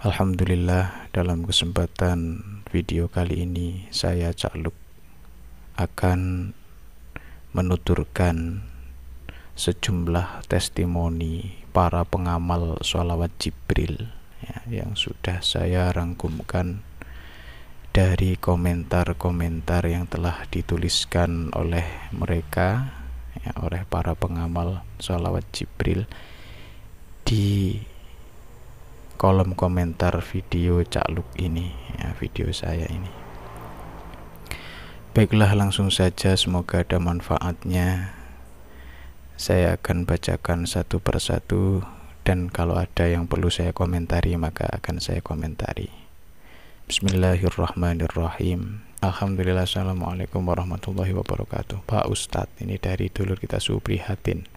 Alhamdulillah dalam kesempatan video kali ini saya Cak Luk akan menuturkan sejumlah testimoni para pengamal sholawat Jibril ya, yang sudah saya rangkumkan dari komentar-komentar yang telah dituliskan oleh mereka ya, oleh para pengamal sholawat Jibril di kolom komentar video Cak Luk ini ya, video saya ini baiklah langsung saja semoga ada manfaatnya saya akan bacakan satu persatu dan kalau ada yang perlu saya komentari maka akan saya komentari Bismillahirrahmanirrahim Alhamdulillah Assalamualaikum warahmatullahi wabarakatuh Pak Ustadz ini dari dulur kita Suprihatin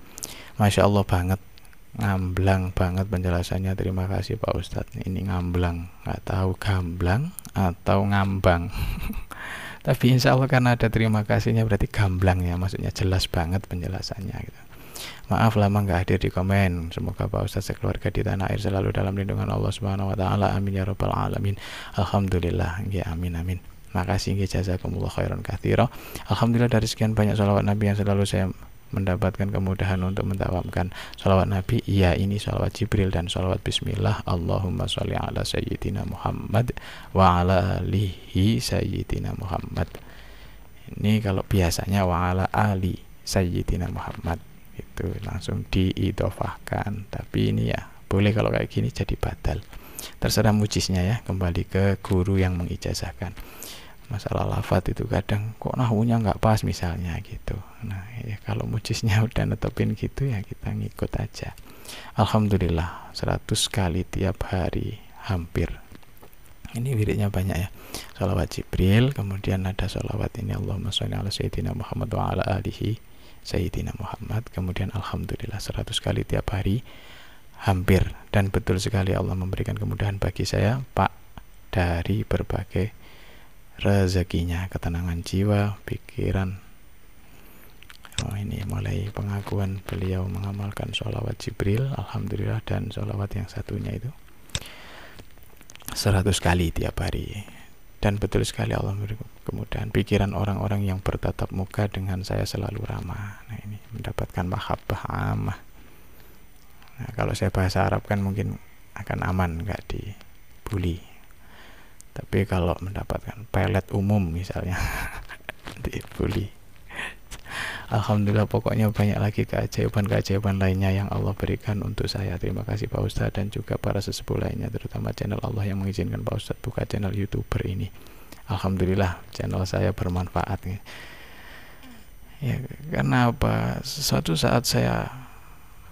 Masya Allah banget ngamblang banget penjelasannya terima kasih Pak Ustadz ini ngamblang nggak tahu gamblang atau ngambang tapi insya Allah karena ada terima kasihnya berarti gamblang ya maksudnya jelas banget penjelasannya gitu. maaf lama nggak hadir di komen semoga Pak Ustadz sekeluarga di tanah air selalu dalam lindungan Allah Subhanahu Wa Taala amin ya robbal alamin alhamdulillah ya amin amin makasih jazakumullah khairan kathiro alhamdulillah dari sekian banyak salawat Nabi yang selalu saya mendapatkan kemudahan untuk mentawamkan salawat Nabi ya ini salawat Jibril dan salawat Bismillah Allahumma sholli ala Sayyidina Muhammad wa ala alihi Sayyidina Muhammad ini kalau biasanya wa ala ali Sayyidina Muhammad itu langsung diidofahkan tapi ini ya boleh kalau kayak gini jadi batal terserah mujiznya ya kembali ke guru yang mengijazahkan masalah lafat itu kadang kok nahunya nggak pas misalnya gitu nah ya kalau mujiznya udah netepin gitu ya kita ngikut aja Alhamdulillah 100 kali tiap hari hampir ini wiridnya banyak ya Salawat Jibril kemudian ada salawat ini Allahumma sholli ala sayyidina Muhammad wa ala alihi sayyidina Muhammad kemudian Alhamdulillah 100 kali tiap hari hampir dan betul sekali Allah memberikan kemudahan bagi saya Pak dari berbagai rezekinya, ketenangan jiwa, pikiran. Oh, ini mulai pengakuan beliau mengamalkan sholawat Jibril, Alhamdulillah, dan sholawat yang satunya itu 100 kali tiap hari. Dan betul sekali Allah kemudian pikiran orang-orang yang bertatap muka dengan saya selalu ramah. Nah ini mendapatkan mahabbah amah. Nah, kalau saya bahasa Arab kan mungkin akan aman, nggak dibully tapi kalau mendapatkan pelet umum misalnya dibully Alhamdulillah pokoknya banyak lagi keajaiban-keajaiban lainnya yang Allah berikan untuk saya Terima kasih Pak Ustadz dan juga para sesepuh lainnya Terutama channel Allah yang mengizinkan Pak Ustadz buka channel Youtuber ini Alhamdulillah channel saya bermanfaat Ya karena apa suatu saat saya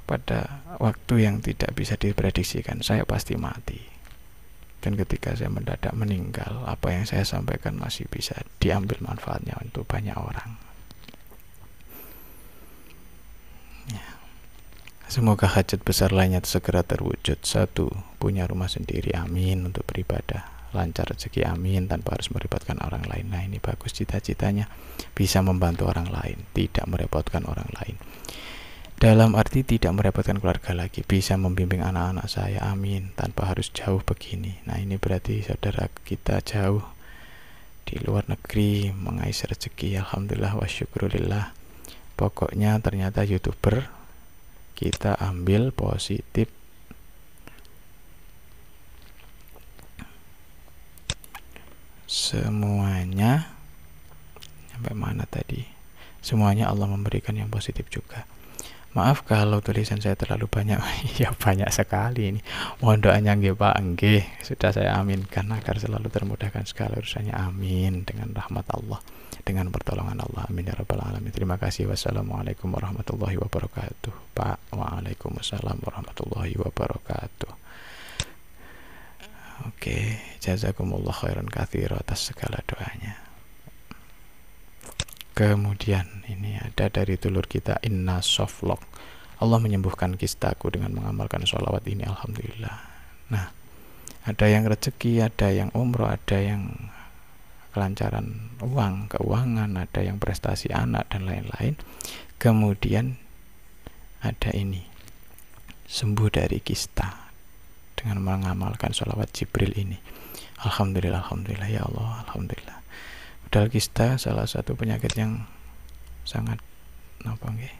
pada waktu yang tidak bisa diprediksikan saya pasti mati dan ketika saya mendadak meninggal apa yang saya sampaikan masih bisa diambil manfaatnya untuk banyak orang ya. semoga hajat besar lainnya segera terwujud satu punya rumah sendiri amin untuk beribadah lancar rezeki amin tanpa harus merepotkan orang lain nah ini bagus cita-citanya bisa membantu orang lain tidak merepotkan orang lain dalam arti tidak merepotkan keluarga lagi, bisa membimbing anak-anak saya, amin, tanpa harus jauh begini. Nah ini berarti saudara kita jauh di luar negeri mengais rezeki, alhamdulillah wa syukurillah. Pokoknya ternyata youtuber kita ambil positif semuanya sampai mana tadi semuanya Allah memberikan yang positif juga Maaf kalau tulisan saya terlalu banyak. ya banyak sekali ini. Mohon doanya nggih Pak, nggih. Sudah saya aminkan agar selalu termudahkan segala urusannya. Amin dengan rahmat Allah, dengan pertolongan Allah. Amin ya rabbal alamin. Terima kasih. Wassalamualaikum warahmatullahi wabarakatuh. Pak, waalaikumsalam warahmatullahi wabarakatuh. Oke, okay. jazakumullah khairan kathir atas segala doanya. Kemudian ini ada dari dulur kita Inna softlock Allah menyembuhkan kistaku dengan mengamalkan sholawat ini Alhamdulillah. Nah, ada yang rezeki, ada yang umroh, ada yang kelancaran uang, keuangan, ada yang prestasi anak dan lain-lain. Kemudian ada ini sembuh dari kista dengan mengamalkan sholawat Jibril ini. Alhamdulillah, alhamdulillah ya Allah, alhamdulillah dalgista salah satu penyakit yang sangat apa nggih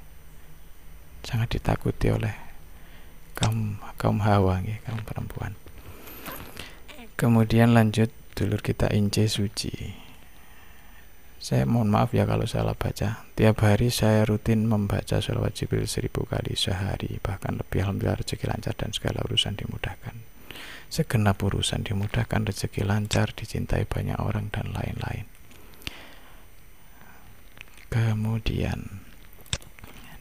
sangat ditakuti oleh kaum kaum hawa nggih kaum perempuan kemudian lanjut dulur kita Ince Suci saya mohon maaf ya kalau salah baca tiap hari saya rutin membaca sholawat Jibril seribu kali sehari bahkan lebih alhamdulillah rezeki lancar dan segala urusan dimudahkan segenap urusan dimudahkan rezeki lancar dicintai banyak orang dan lain-lain Kemudian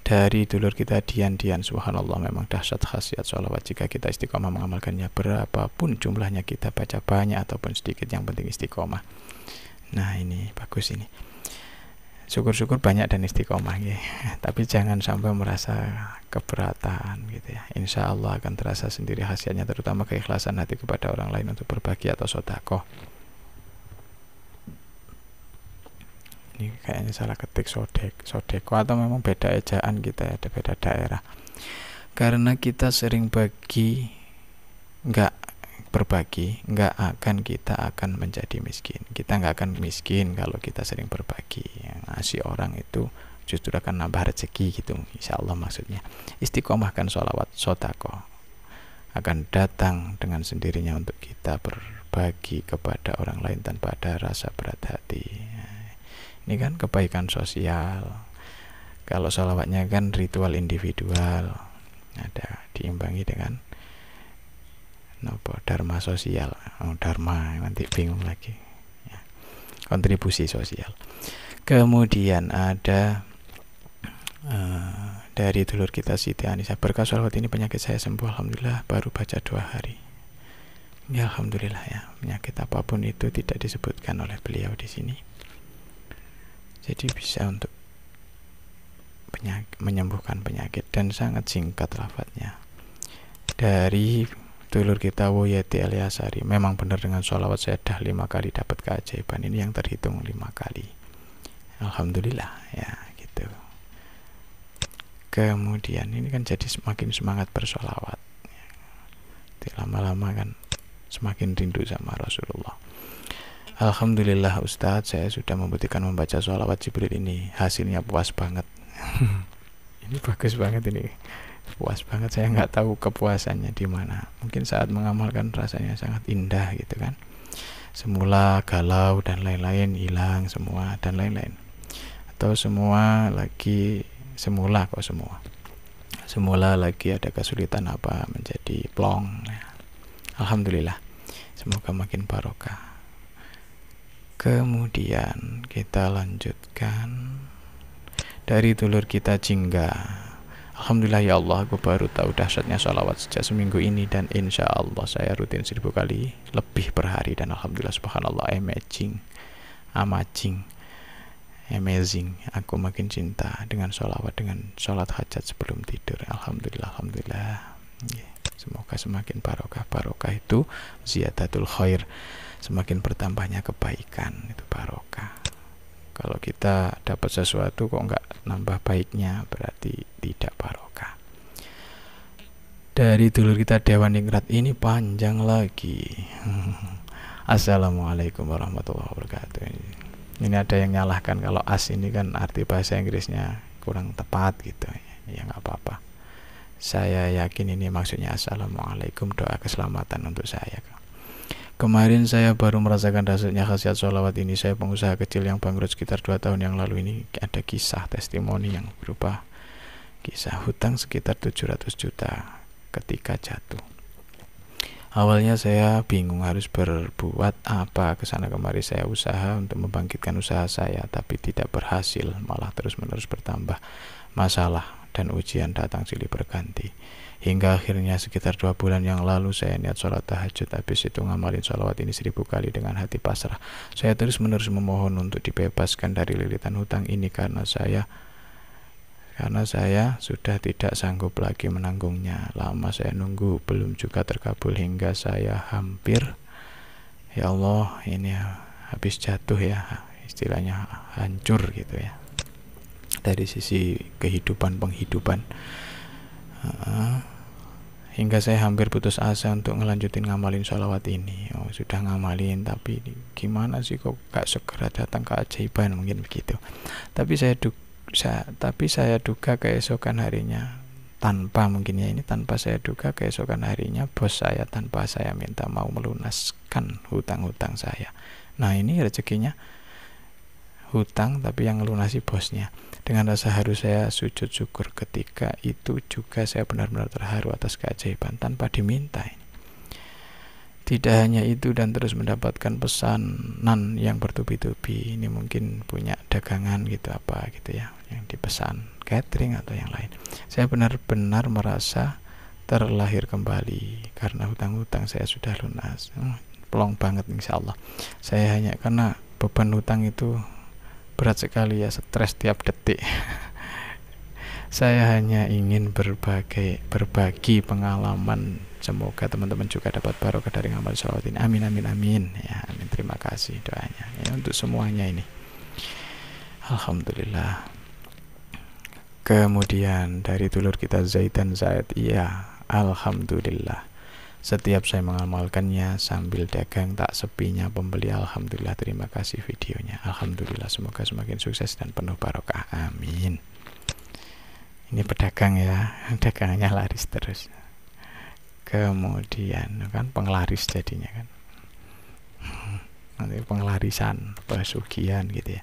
dari dulur kita dian-dian subhanallah memang dahsyat khasiat sholawat jika kita istiqomah mengamalkannya berapapun jumlahnya kita baca banyak ataupun sedikit yang penting istiqomah nah ini bagus ini syukur-syukur banyak dan istiqomah ya. tapi jangan sampai merasa keberatan gitu ya insya Allah akan terasa sendiri khasiatnya terutama keikhlasan hati kepada orang lain untuk berbagi atau sodakoh ini kayaknya salah ketik sodek sodeko atau memang beda ejaan kita ya, ada beda daerah karena kita sering bagi nggak berbagi nggak akan kita akan menjadi miskin kita nggak akan miskin kalau kita sering berbagi yang ngasih orang itu justru akan nambah rezeki gitu insya Allah maksudnya istiqomahkan sholawat sotako akan datang dengan sendirinya untuk kita berbagi kepada orang lain tanpa ada rasa berat hati ini kan kebaikan sosial kalau sholawatnya kan ritual individual ada diimbangi dengan nopo dharma sosial oh, dharma nanti bingung lagi ya. kontribusi sosial kemudian ada uh, dari telur kita Siti Anissa berkah sholawat ini penyakit saya sembuh alhamdulillah baru baca dua hari ya alhamdulillah ya penyakit apapun itu tidak disebutkan oleh beliau di sini jadi bisa untuk penyakit, menyembuhkan penyakit dan sangat singkat lafadznya dari dulur kita Woyeti Eliasari memang benar dengan sholawat saya dah lima kali dapat keajaiban ini yang terhitung lima kali Alhamdulillah ya gitu kemudian ini kan jadi semakin semangat bersolawat ya. lama-lama kan semakin rindu sama Rasulullah Alhamdulillah Ustadz saya sudah membuktikan membaca sholawat Jibril ini hasilnya puas banget ini bagus banget ini puas banget saya nggak tahu kepuasannya di mana mungkin saat mengamalkan rasanya sangat indah gitu kan semula galau dan lain-lain hilang semua dan lain-lain atau semua lagi semula kok semua semula lagi ada kesulitan apa menjadi plong Alhamdulillah semoga makin barokah Kemudian kita lanjutkan dari dulur kita Jingga. Alhamdulillah ya Allah, aku baru tahu dahsyatnya sholawat sejak seminggu ini dan insya Allah saya rutin seribu kali lebih per hari dan Alhamdulillah subhanallah amazing, amazing, amazing. Aku makin cinta dengan sholawat, dengan sholat hajat sebelum tidur. Alhamdulillah, Alhamdulillah. Semoga semakin barokah-barokah itu ziyadatul khair semakin bertambahnya kebaikan itu barokah kalau kita dapat sesuatu kok nggak nambah baiknya berarti tidak barokah dari dulu kita Dewan Ningrat ini panjang lagi Assalamualaikum warahmatullahi wabarakatuh ini ada yang nyalahkan kalau as ini kan arti bahasa Inggrisnya kurang tepat gitu ya nggak apa-apa saya yakin ini maksudnya Assalamualaikum doa keselamatan untuk saya Kemarin saya baru merasakan dasarnya khasiat sholawat ini. Saya pengusaha kecil yang bangkrut sekitar 2 tahun yang lalu ini. Ada kisah testimoni yang berupa kisah hutang sekitar 700 juta ketika jatuh. Awalnya saya bingung harus berbuat apa kesana kemari saya usaha untuk membangkitkan usaha saya tapi tidak berhasil malah terus menerus bertambah masalah dan ujian datang silih berganti. Hingga akhirnya sekitar dua bulan yang lalu saya niat sholat tahajud habis itu ngamalin sholawat ini seribu kali dengan hati pasrah. Saya terus menerus memohon untuk dibebaskan dari lilitan hutang ini karena saya karena saya sudah tidak sanggup lagi menanggungnya. Lama saya nunggu, belum juga terkabul hingga saya hampir ya Allah, ini habis jatuh ya, istilahnya hancur gitu ya dari sisi kehidupan penghidupan uh, hingga saya hampir putus asa untuk ngelanjutin ngamalin sholawat ini oh sudah ngamalin tapi gimana sih kok gak segera datang keajaiban mungkin begitu tapi saya duga saya, tapi saya duga keesokan harinya tanpa mungkin ya ini tanpa saya duga keesokan harinya bos saya tanpa saya minta mau melunaskan hutang-hutang saya nah ini rezekinya hutang tapi yang melunasi bosnya dengan rasa haru saya sujud syukur ketika itu juga saya benar-benar terharu atas keajaiban tanpa diminta. Tidak hanya itu dan terus mendapatkan pesanan yang bertubi-tubi. Ini mungkin punya dagangan gitu apa gitu ya yang dipesan catering atau yang lain. Saya benar-benar merasa terlahir kembali karena hutang-hutang saya sudah lunas. Hmm, pelong banget insya Allah. Saya hanya karena beban hutang itu berat sekali ya stres tiap detik saya hanya ingin berbagai berbagi pengalaman semoga teman-teman juga dapat barokah dari ngamal ini amin amin amin ya amin terima kasih doanya ya untuk semuanya ini alhamdulillah kemudian dari dulur kita zaitan Zaid iya alhamdulillah setiap saya mengamalkannya sambil dagang tak sepinya pembeli. Alhamdulillah terima kasih videonya. Alhamdulillah semoga semakin sukses dan penuh barokah. Amin. Ini pedagang ya, dagangnya laris terus. Kemudian kan penglaris jadinya kan. Nanti penglarisan, pesugihan gitu ya.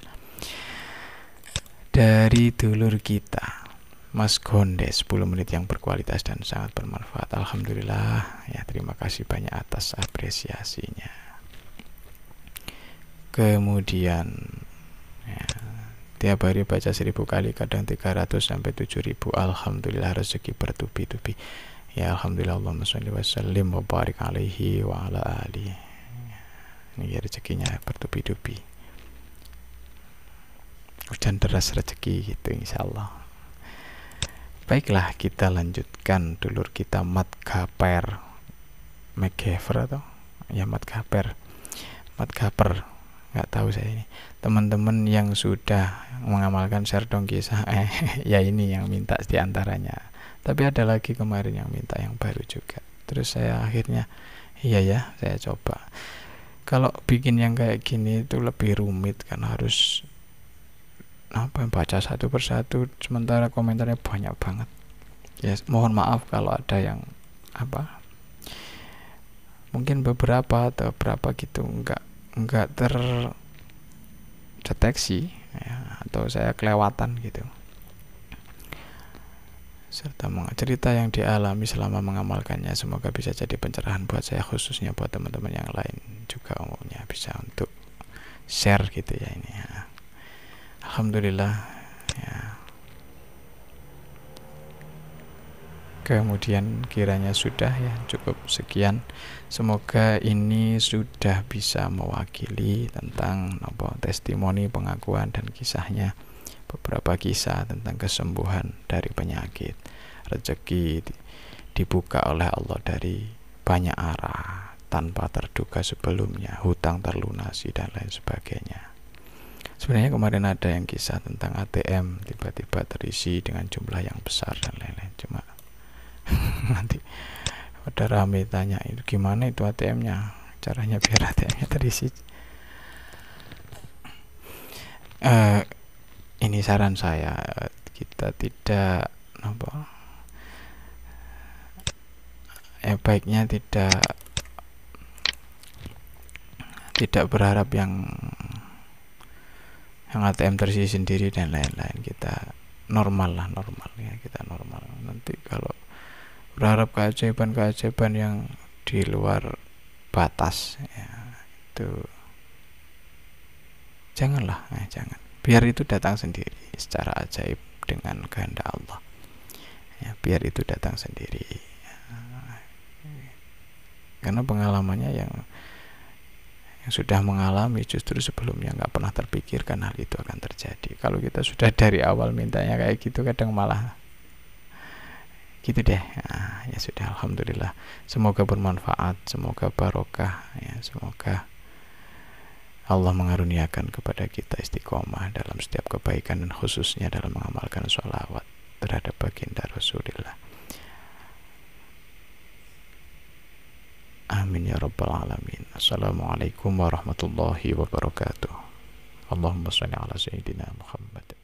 Dari dulur kita Mas Gonde 10 menit yang berkualitas dan sangat bermanfaat Alhamdulillah ya terima kasih banyak atas apresiasinya kemudian ya, tiap hari baca seribu kali kadang 300 sampai 7000 Alhamdulillah rezeki bertubi-tubi ya Alhamdulillah Allahumma salli wa sallim wa barik alaihi wa ala alihi ini ya, rezekinya bertubi-tubi hujan deras rezeki gitu insya Allah Baiklah, kita lanjutkan dulur kita Madgaper MacGyver atau ya Madgaper Madgaper nggak tahu saya ini teman-teman yang sudah mengamalkan share dong kisah eh ya ini yang minta diantaranya tapi ada lagi kemarin yang minta yang baru juga terus saya akhirnya iya ya saya coba kalau bikin yang kayak gini itu lebih rumit kan harus apa baca satu persatu sementara komentarnya banyak banget ya yes, mohon maaf kalau ada yang apa mungkin beberapa atau berapa gitu enggak nggak terdeteksi ya, atau saya kelewatan gitu serta cerita yang dialami selama mengamalkannya semoga bisa jadi pencerahan buat saya khususnya buat teman-teman yang lain juga umumnya bisa untuk share gitu ya ini ya alhamdulillah ya. kemudian kiranya sudah ya cukup sekian semoga ini sudah bisa mewakili tentang nopo testimoni pengakuan dan kisahnya beberapa kisah tentang kesembuhan dari penyakit rezeki dibuka oleh Allah dari banyak arah tanpa terduga sebelumnya hutang terlunasi dan lain sebagainya Sebenarnya kemarin ada yang kisah tentang ATM tiba-tiba terisi dengan jumlah yang besar dan lain-lain. Cuma nanti pada rame tanya itu gimana itu ATM-nya, caranya biar ATM-nya terisi. Uh, ini saran saya kita tidak apa ya baiknya tidak tidak berharap yang yang ATM tersisi sendiri dan lain-lain kita normal lah normal ya kita normal nanti kalau berharap keajaiban-keajaiban yang di luar batas ya itu janganlah eh, jangan biar itu datang sendiri secara ajaib dengan kehendak Allah ya biar itu datang sendiri ya. karena pengalamannya yang yang sudah mengalami justru sebelumnya nggak pernah terpikirkan hal itu akan terjadi kalau kita sudah dari awal mintanya kayak gitu kadang malah gitu deh nah, ya sudah alhamdulillah semoga bermanfaat semoga barokah ya semoga Allah mengaruniakan kepada kita istiqomah dalam setiap kebaikan dan khususnya dalam mengamalkan sholawat terhadap baginda Rasulullah Amin ya rabbal alamin. Assalamualaikum warahmatullahi wabarakatuh. Allahumma salli ala sayyidina Muhammad.